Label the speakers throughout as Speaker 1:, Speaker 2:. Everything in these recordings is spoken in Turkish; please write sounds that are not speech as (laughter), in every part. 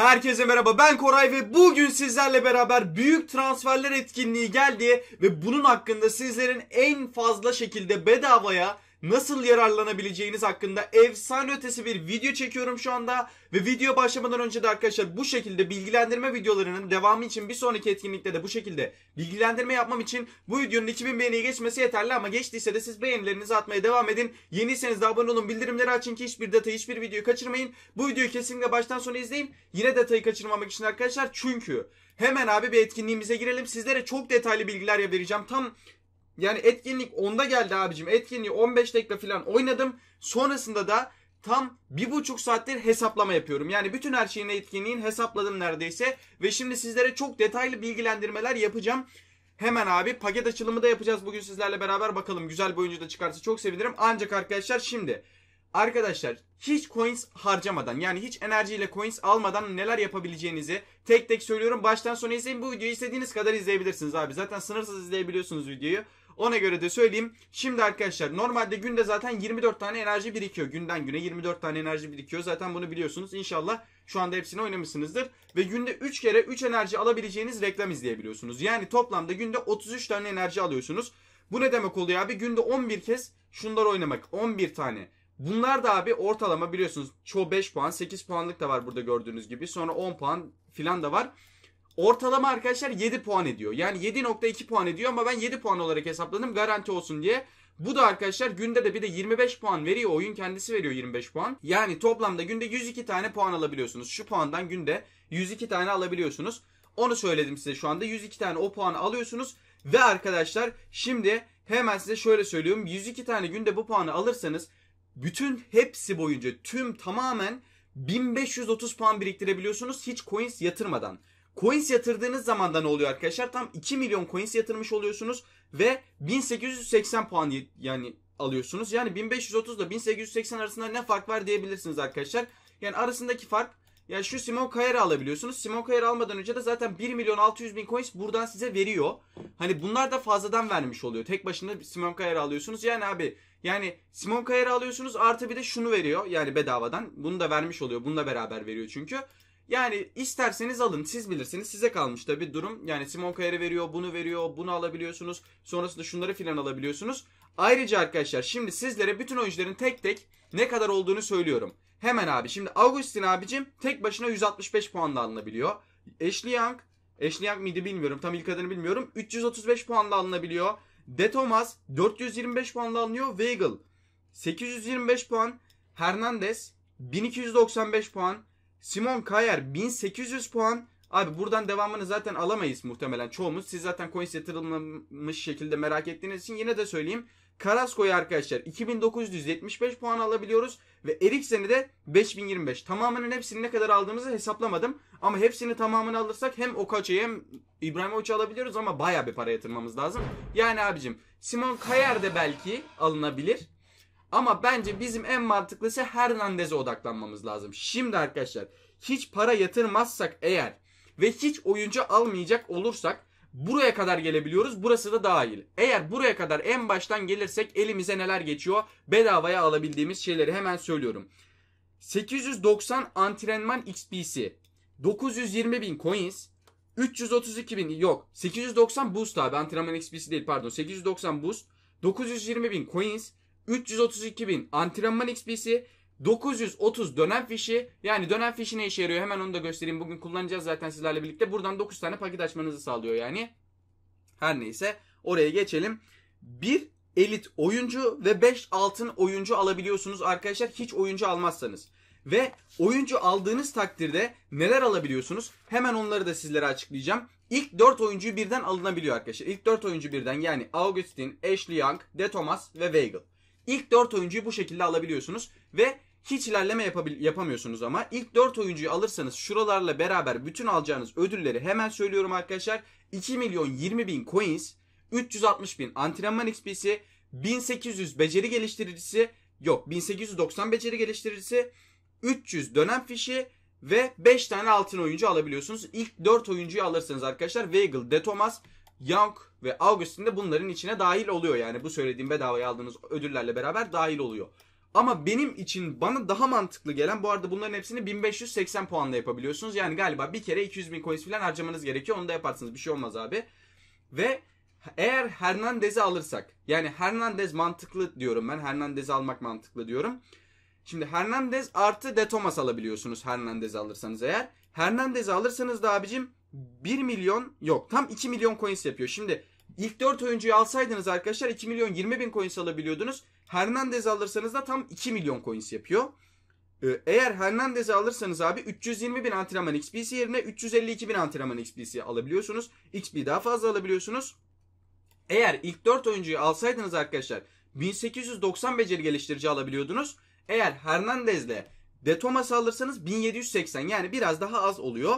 Speaker 1: Herkese merhaba ben Koray ve bugün sizlerle beraber büyük transferler etkinliği geldi ve bunun hakkında sizlerin en fazla şekilde bedavaya nasıl yararlanabileceğiniz hakkında efsane ötesi bir video çekiyorum şu anda. Ve video başlamadan önce de arkadaşlar bu şekilde bilgilendirme videolarının devamı için bir sonraki etkinlikte de bu şekilde bilgilendirme yapmam için bu videonun 2000 beğeniye geçmesi yeterli ama geçtiyse de siz beğenilerinizi atmaya devam edin. Yeniyseniz de abone olun bildirimleri açın ki hiçbir detayı hiçbir videoyu kaçırmayın. Bu videoyu kesinlikle baştan sona izleyin. Yine detayı kaçırmamak için arkadaşlar çünkü hemen abi bir etkinliğimize girelim. Sizlere çok detaylı bilgiler vereceğim. Tam yani etkinlik 10'da geldi abicim. Etkinliği 15 dakika falan oynadım. Sonrasında da tam bir buçuk saattir hesaplama yapıyorum. Yani bütün her şeyin etkinliğin hesapladım neredeyse. Ve şimdi sizlere çok detaylı bilgilendirmeler yapacağım. Hemen abi paket açılımı da yapacağız bugün sizlerle beraber. Bakalım güzel bir oyuncu da çıkarsa çok sevinirim. Ancak arkadaşlar şimdi Arkadaşlar hiç coins harcamadan yani hiç enerjiyle coins almadan neler yapabileceğinizi tek tek söylüyorum. Baştan sona izleyin bu videoyu istediğiniz kadar izleyebilirsiniz abi. Zaten sınırsız izleyebiliyorsunuz videoyu. Ona göre de söyleyeyim. Şimdi arkadaşlar normalde günde zaten 24 tane enerji birikiyor. Günden güne 24 tane enerji birikiyor. Zaten bunu biliyorsunuz. İnşallah şu anda hepsini oynamışsınızdır. Ve günde 3 kere 3 enerji alabileceğiniz reklam izleyebiliyorsunuz. Yani toplamda günde 33 tane enerji alıyorsunuz. Bu ne demek oluyor abi? Günde 11 kez şunları oynamak. 11 tane Bunlar da abi ortalama biliyorsunuz çoğu 5 puan 8 puanlık da var burada gördüğünüz gibi. Sonra 10 puan filan da var. Ortalama arkadaşlar 7 puan ediyor. Yani 7.2 puan ediyor ama ben 7 puan olarak hesapladım garanti olsun diye. Bu da arkadaşlar günde de bir de 25 puan veriyor. Oyun kendisi veriyor 25 puan. Yani toplamda günde 102 tane puan alabiliyorsunuz. Şu puandan günde 102 tane alabiliyorsunuz. Onu söyledim size şu anda. 102 tane o puanı alıyorsunuz. Ve arkadaşlar şimdi hemen size şöyle söylüyorum. 102 tane günde bu puanı alırsanız bütün hepsi boyunca tüm tamamen 1530 puan biriktirebiliyorsunuz hiç coins yatırmadan. Coins yatırdığınız zaman da ne oluyor arkadaşlar? Tam 2 milyon coins yatırmış oluyorsunuz ve 1880 puan yani alıyorsunuz. Yani 1530 ile 1880 arasında ne fark var diyebilirsiniz arkadaşlar. Yani arasındaki fark yani şu Simon Kayer alabiliyorsunuz. Simon Kayer almadan önce de zaten 1 milyon 600 bin coins buradan size veriyor. Hani bunlar da fazladan vermiş oluyor. Tek başına Simon Kayer alıyorsunuz. Yani abi yani Simon Kayer'i alıyorsunuz artı bir de şunu veriyor. Yani bedavadan. Bunu da vermiş oluyor. Bununla beraber veriyor çünkü. Yani isterseniz alın siz bilirsiniz size kalmış tabi durum. Yani Simon Kayer'i veriyor bunu veriyor bunu alabiliyorsunuz. Sonrasında şunları filan alabiliyorsunuz. Ayrıca arkadaşlar şimdi sizlere bütün oyuncuların tek tek ne kadar olduğunu söylüyorum. Hemen abi şimdi Augustin abicim tek başına 165 puanla alınabiliyor. Ashley Young, Ashley Young mıydı bilmiyorum tam ilk adını bilmiyorum. 335 puanla alınabiliyor. De Thomas 425 puanla alınıyor. Weigl 825 puan. Hernandez 1295 puan. Simon Kayer 1800 puan. Abi buradan devamını zaten alamayız muhtemelen çoğumuz. Siz zaten coins yatırılmamış şekilde merak ettiğiniz için yine de söyleyeyim. Carrasco'yu arkadaşlar 2975 puan alabiliyoruz ve Eriksen'i de 5025. Tamamının hepsini ne kadar aldığımızı hesaplamadım ama hepsini tamamını alırsak hem Okaç'ı hem İbrahimovic'i alabiliyoruz ama baya bir para yatırmamız lazım. Yani abicim Simon Kayer de belki alınabilir. Ama bence bizim en mantıklısı Hernandez'e odaklanmamız lazım. Şimdi arkadaşlar hiç para yatırmazsak eğer ve hiç oyuncu almayacak olursak Buraya kadar gelebiliyoruz. Burası da dahil. Eğer buraya kadar en baştan gelirsek elimize neler geçiyor? Bedavaya alabildiğimiz şeyleri hemen söylüyorum. 890 antrenman XP'si, 920 bin coins, 332 bin yok 890 boost abi antrenman XP'si değil pardon 890 boost, 920 bin coins, 332 bin antrenman XP'si 930 dönem fişi yani dönem fişi ne işe yarıyor hemen onu da göstereyim. Bugün kullanacağız zaten sizlerle birlikte. Buradan 9 tane paket açmanızı sağlıyor yani. Her neyse oraya geçelim. Bir elit oyuncu ve 5 altın oyuncu alabiliyorsunuz arkadaşlar hiç oyuncu almazsanız. Ve oyuncu aldığınız takdirde neler alabiliyorsunuz? Hemen onları da sizlere açıklayacağım. İlk 4 oyuncuyu birden alınabiliyor arkadaşlar. İlk 4 oyuncu birden yani Augustin, Ashley Young, De Thomas ve Weigl. İlk 4 oyuncuyu bu şekilde alabiliyorsunuz ve hiç ilerleme yapabil- yapamıyorsunuz ama ilk 4 oyuncuyu alırsanız şuralarla beraber bütün alacağınız ödülleri hemen söylüyorum arkadaşlar. 2 milyon 20 bin coins, 360 bin antrenman XP'si, 1800 beceri geliştiricisi, yok 1890 beceri geliştiricisi, 300 dönem fişi ve 5 tane altın oyuncu alabiliyorsunuz. İlk 4 oyuncuyu alırsanız arkadaşlar Weigl, De Thomas, Young ve Augustin de bunların içine dahil oluyor. Yani bu söylediğim bedavaya aldığınız ödüllerle beraber dahil oluyor. Ama benim için bana daha mantıklı gelen bu arada bunların hepsini 1580 puanla yapabiliyorsunuz. Yani galiba bir kere 200 bin coins falan harcamanız gerekiyor. Onu da yaparsınız. Bir şey olmaz abi. Ve eğer Hernandez'i alırsak yani Hernandez mantıklı diyorum ben. Hernandez'i almak mantıklı diyorum. Şimdi Hernandez artı De Thomas alabiliyorsunuz Hernandez'i alırsanız eğer. Hernandez'i alırsanız da abicim 1 milyon yok tam 2 milyon coins yapıyor. Şimdi ilk 4 oyuncuyu alsaydınız arkadaşlar 2 milyon 20 bin coins alabiliyordunuz. Hernandez alırsanız da tam 2 milyon coins yapıyor. Ee, eğer Hernandez alırsanız abi 320 bin antrenman XP'si yerine 352 bin antrenman XP'si alabiliyorsunuz. XP daha fazla alabiliyorsunuz. Eğer ilk 4 oyuncuyu alsaydınız arkadaşlar 1890 beceri geliştirici alabiliyordunuz. Eğer Hernandez'le De Thomas'ı alırsanız 1780 yani biraz daha az oluyor.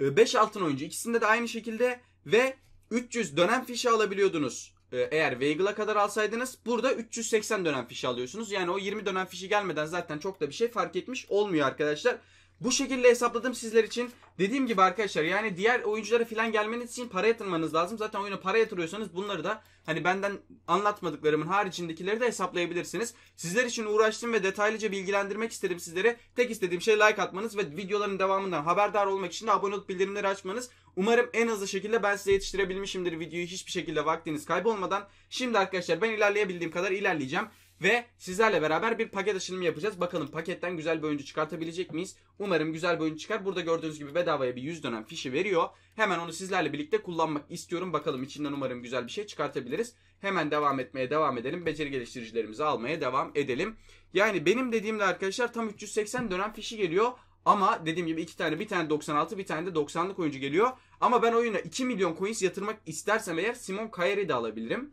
Speaker 1: 5 ee, altın oyuncu ikisinde de aynı şekilde ve 300 dönem fişi alabiliyordunuz. Ee, eğer Weigl'a kadar alsaydınız burada 380 dönem fişi alıyorsunuz. Yani o 20 dönem fişi gelmeden zaten çok da bir şey fark etmiş olmuyor arkadaşlar. Bu şekilde hesapladım sizler için. Dediğim gibi arkadaşlar yani diğer oyunculara filan gelmeniz için para yatırmanız lazım. Zaten oyuna para yatırıyorsanız bunları da hani benden anlatmadıklarımın haricindekileri de hesaplayabilirsiniz. Sizler için uğraştım ve detaylıca bilgilendirmek istedim sizlere. Tek istediğim şey like atmanız ve videoların devamından haberdar olmak için de abone olup bildirimleri açmanız. Umarım en hızlı şekilde ben size yetiştirebilmişimdir videoyu hiçbir şekilde vaktiniz kaybolmadan. Şimdi arkadaşlar ben ilerleyebildiğim kadar ilerleyeceğim. Ve sizlerle beraber bir paket açılımı yapacağız. Bakalım paketten güzel bir oyuncu çıkartabilecek miyiz? Umarım güzel bir oyuncu çıkar. Burada gördüğünüz gibi bedavaya bir 100 dönem fişi veriyor. Hemen onu sizlerle birlikte kullanmak istiyorum. Bakalım içinden umarım güzel bir şey çıkartabiliriz. Hemen devam etmeye devam edelim. Beceri geliştiricilerimizi almaya devam edelim. Yani benim dediğimde arkadaşlar tam 380 dönem fişi geliyor. Ama dediğim gibi iki tane bir tane 96 bir tane de 90'lık oyuncu geliyor. Ama ben oyuna 2 milyon coins yatırmak istersem eğer Simon Kayer'i de alabilirim.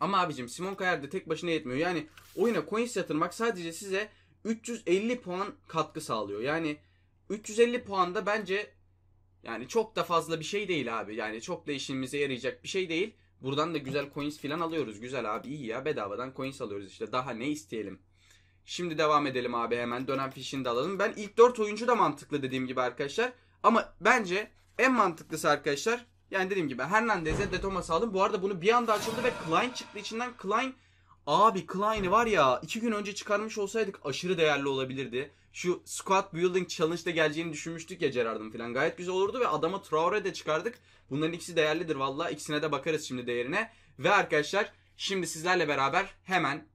Speaker 1: Ama abicim Simon Kayar da tek başına yetmiyor. Yani oyuna coins yatırmak sadece size 350 puan katkı sağlıyor. Yani 350 puan da bence yani çok da fazla bir şey değil abi. Yani çok da işimize yarayacak bir şey değil. Buradan da güzel coins falan alıyoruz. Güzel abi iyi ya bedavadan coins alıyoruz işte. Daha ne isteyelim? Şimdi devam edelim abi hemen dönem fişini de alalım. Ben ilk 4 oyuncu da mantıklı dediğim gibi arkadaşlar. Ama bence en mantıklısı arkadaşlar yani dediğim gibi Hernandez'e De Thomas'ı aldım. Bu arada bunu bir anda açıldı ve Klein çıktı içinden. Klein abi Klein'i var ya iki gün önce çıkarmış olsaydık aşırı değerli olabilirdi. Şu squat building challenge'da geleceğini düşünmüştük ya Gerard'ın falan. Gayet güzel olurdu ve adama Traore de çıkardık. Bunların ikisi değerlidir valla. İkisine de bakarız şimdi değerine. Ve arkadaşlar şimdi sizlerle beraber hemen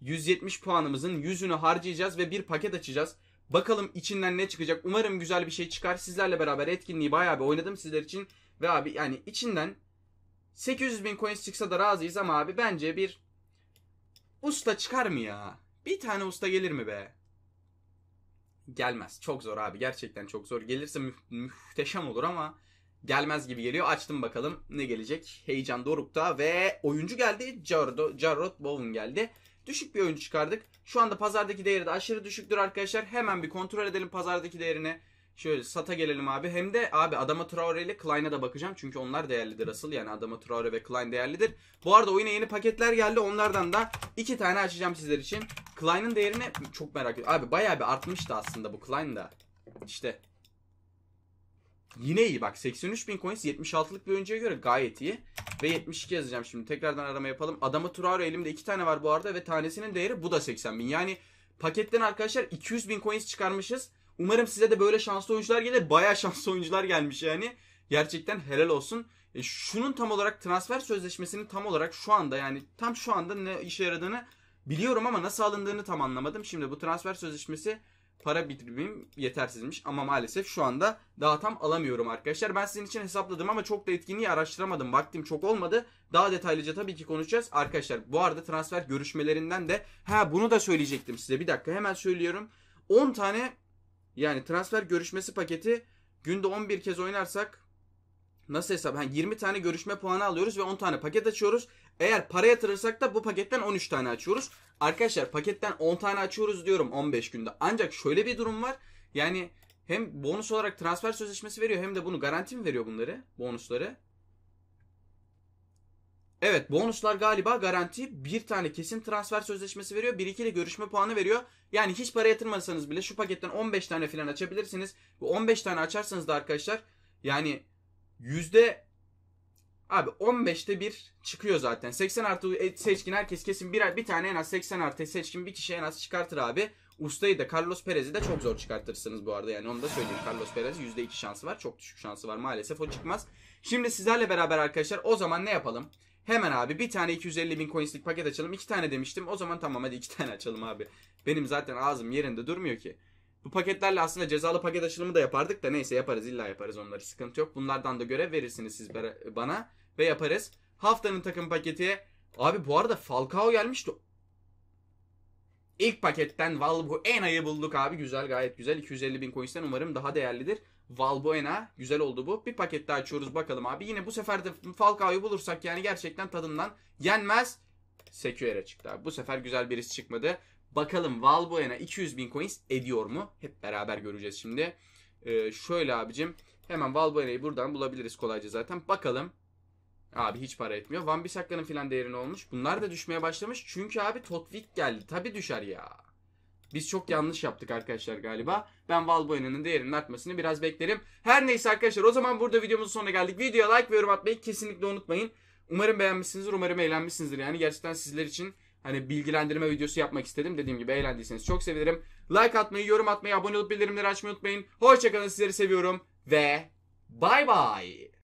Speaker 1: 170 puanımızın yüzünü harcayacağız ve bir paket açacağız. Bakalım içinden ne çıkacak. Umarım güzel bir şey çıkar. Sizlerle beraber etkinliği bayağı bir oynadım sizler için. Ve abi yani içinden 800 bin coins çıksa da razıyız ama abi bence bir usta çıkar mı ya? Bir tane usta gelir mi be? Gelmez. Çok zor abi. Gerçekten çok zor. Gelirse mü- muhteşem olur ama gelmez gibi geliyor. Açtım bakalım ne gelecek. Heyecan dorukta ve oyuncu geldi. Jarrod Bowen geldi. Düşük bir oyuncu çıkardık. Şu anda pazardaki değeri de aşırı düşüktür arkadaşlar. Hemen bir kontrol edelim pazardaki değerini. Şöyle sata gelelim abi. Hem de abi Adama Traore ile Klein'a da bakacağım. Çünkü onlar değerlidir asıl. Yani Adama Traore ve Klein değerlidir. Bu arada oyuna yeni paketler geldi. Onlardan da iki tane açacağım sizler için. Klein'ın değerini çok merak ediyorum. Abi bayağı bir artmıştı aslında bu Klein İşte Yine iyi bak 83 bin coins 76'lık bir oyuncuya göre gayet iyi. Ve 72 yazacağım şimdi tekrardan arama yapalım. Adamı Turaru elimde 2 tane var bu arada ve tanesinin değeri bu da 80 bin. Yani paketten arkadaşlar 200 bin coins çıkarmışız. Umarım size de böyle şanslı oyuncular gelir. Baya (laughs) şanslı oyuncular gelmiş yani. Gerçekten helal olsun. E, şunun tam olarak transfer sözleşmesini tam olarak şu anda yani tam şu anda ne işe yaradığını biliyorum ama nasıl alındığını tam anlamadım. Şimdi bu transfer sözleşmesi para bitimim yetersizmiş ama maalesef şu anda daha tam alamıyorum arkadaşlar. Ben sizin için hesapladım ama çok da etkinliği araştıramadım. Vaktim çok olmadı. Daha detaylıca tabii ki konuşacağız. Arkadaşlar bu arada transfer görüşmelerinden de ha bunu da söyleyecektim size. Bir dakika hemen söylüyorum. 10 tane yani transfer görüşmesi paketi günde 11 kez oynarsak nasıl hesap? Yani 20 tane görüşme puanı alıyoruz ve 10 tane paket açıyoruz. Eğer para yatırırsak da bu paketten 13 tane açıyoruz. Arkadaşlar paketten 10 tane açıyoruz diyorum 15 günde. Ancak şöyle bir durum var. Yani hem bonus olarak transfer sözleşmesi veriyor hem de bunu garanti mi veriyor bunları? Bonusları. Evet bonuslar galiba garanti bir tane kesin transfer sözleşmesi veriyor. Bir ikili görüşme puanı veriyor. Yani hiç para yatırmasanız bile şu paketten 15 tane falan açabilirsiniz. Bu 15 tane açarsanız da arkadaşlar yani yüzde abi 15'te bir çıkıyor zaten. 80 artı e, seçkin herkes kesin bir, bir tane en az 80 artı seçkin bir kişi en az çıkartır abi. Ustayı da Carlos Perez'i de çok zor çıkartırsınız bu arada yani onu da söyleyeyim. Carlos Perez %2 şansı var. Çok düşük şansı var maalesef o çıkmaz. Şimdi sizlerle beraber arkadaşlar o zaman ne yapalım? Hemen abi bir tane 250 bin coinslik paket açalım. iki tane demiştim. O zaman tamam hadi iki tane açalım abi. Benim zaten ağzım yerinde durmuyor ki. Bu paketlerle aslında cezalı paket açılımı da yapardık da neyse yaparız illa yaparız onları sıkıntı yok. Bunlardan da görev verirsiniz siz bana ve yaparız. Haftanın takım paketi. Abi bu arada Falcao gelmişti. İlk paketten Valbuena'yı bulduk abi. Güzel gayet güzel. 250 bin coins'ten umarım daha değerlidir. Valbuena güzel oldu bu. Bir paket daha açıyoruz bakalım abi. Yine bu sefer de Falcao'yu bulursak yani gerçekten tadından yenmez. Sequeira çıktı abi. Bu sefer güzel birisi çıkmadı. Bakalım Valbuena 200 bin coins ediyor mu? Hep beraber göreceğiz şimdi. Ee, şöyle abicim. Hemen Valbuena'yı buradan bulabiliriz kolayca zaten. Bakalım. Abi hiç para etmiyor. Van Bissakka'nın filan değerini olmuş. Bunlar da düşmeye başlamış. Çünkü abi Totvik geldi. Tabi düşer ya. Biz çok yanlış yaptık arkadaşlar galiba. Ben Valbuena'nın değerinin artmasını biraz beklerim. Her neyse arkadaşlar o zaman burada videomuzun sonuna geldik. Videoya like ve yorum atmayı kesinlikle unutmayın. Umarım beğenmişsinizdir. Umarım eğlenmişsinizdir. Yani gerçekten sizler için hani bilgilendirme videosu yapmak istedim. Dediğim gibi eğlendiyseniz çok sevinirim. Like atmayı, yorum atmayı, abone olup bildirimleri açmayı unutmayın. Hoşçakalın sizleri seviyorum ve bay bay.